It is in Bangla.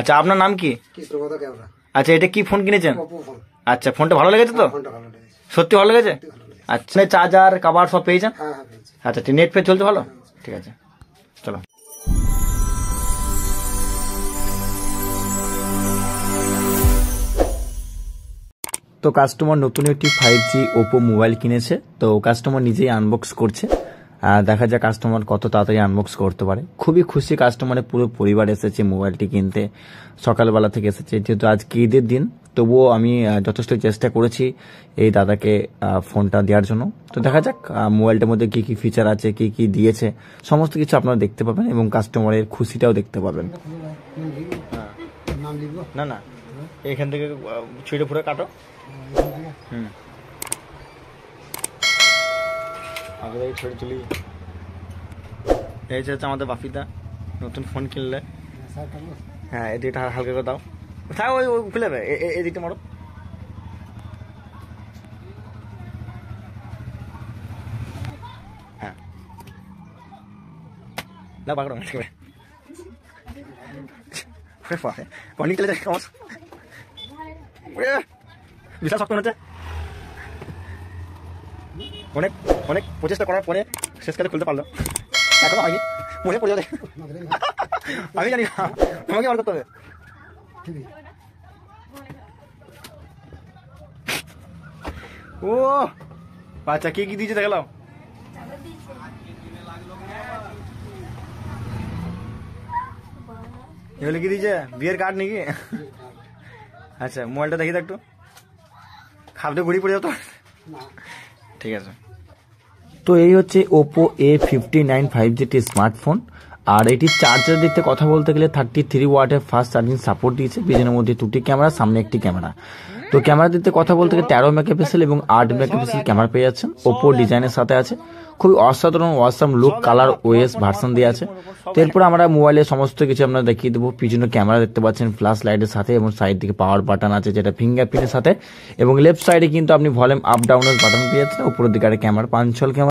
আচ্ছা আপনার নাম কি আচ্ছা এটা কি ফোন কিনেছেন আচ্ছা ফোনটা ভালো লেগেছে তো হ্যাঁ, সত্যি ভালো লেগেছে আচ্ছা মানে চার্জার কাবার সব পেয়েছেন হ্যাঁ, হ্যাঁ, আচ্ছা নেট পে চলছে ভালো ঠিক আছে চলো তো কাস্টমার নতুন একটি ফাইভ জি ওপো মোবাইল কিনেছে তো কাস্টমার নিজেই আনবক্স করছে দেখা যায় কাস্টমার কত তাড়াতাড়ি আনবক্স করতে পারে খুবই খুশি কাস্টমারের পুরো পরিবার এসেছে মোবাইলটি কিনতে সকালবেলা থেকে এসেছে যেহেতু আজকে ঈদের দিন তবুও আমি যথেষ্ট চেষ্টা করেছি এই দাদাকে ফোনটা দেওয়ার জন্য তো দেখা যাক মোবাইলটার মধ্যে কী কী ফিচার আছে কী কী দিয়েছে সমস্ত কিছু আপনারা দেখতে পাবেন এবং কাস্টমারের খুশিটাও দেখতে পাবেন হ্যাঁ। না না এখান থেকে ছিঁড়ে ফুড়ে কাটো হুম আগে থেকে ছেড়ে চলি এই হচ্ছে আমাদের বাপিদা নতুন ফোন কিনলে হ্যাঁ এদিকটা হালকা করে দাও থাক ওই ওই খুলে দেবে এদিকটা মারো হ্যাঁ না পাকড়ো মাঠে কনিক চলে যায় বিশাল শক্ত হচ্ছে অনেক অনেক প্রচেষ্টা করার পরে শেষ শেষকালে খুলতে পারলো এখনো হয়নি মনে পড়ে যাবে আমি জানি না তোমাকে বার করতে হবে ও আচ্ছা কে কি দিয়েছে দেখলাম এগুলো কি দিয়েছে বিয়ের কার্ড নাকি আচ্ছা মোবাইলটা দেখি তো একটু খাপতে ঘুরি পড়ে যাও তো ঠিক আছে তো এই হচ্ছে Oppo A fifty nine five GT smartphone আর এটি চার্জার দিক থেকে কথা বলতে গেলে থার্টি থ্রি ওয়াটের ফাস্ট চার্জিং সাপোর্ট দিয়েছে পিছনের মধ্যে দুটি ক্যামেরা সামনে একটি ক্যামেরা তো ক্যামেরা দিতে কথা বলতে গেলে তেরো মেগাপিক্সেল এবং আট মেগাপিক্সেল ক্যামেরা পেয়ে যাচ্ছেন ওপো ডিজাইনের সাথে আছে খুবই অসাধারণ awesome look Color OS version দিয়ে আছে তো এরপর আমরা মোবাইলে সমস্ত কিছু আমরা দেখিয়ে দেবো পিছনে ক্যামেরা দেখতে পাচ্ছেন ফ্ল্যাশ লাইটের সাথে এবং সাইড দিকে পাওয়ার বাটন আছে যেটা প্রিন্টের সাথে এবং লেফট সাইডে কিন্তু আপনি ভলিউম আপ ডাউনের বাটন পেয়ে যাচ্ছেন উপরের দিকে একটা ক্যামেরা পাঞ্চল ক্যামেরা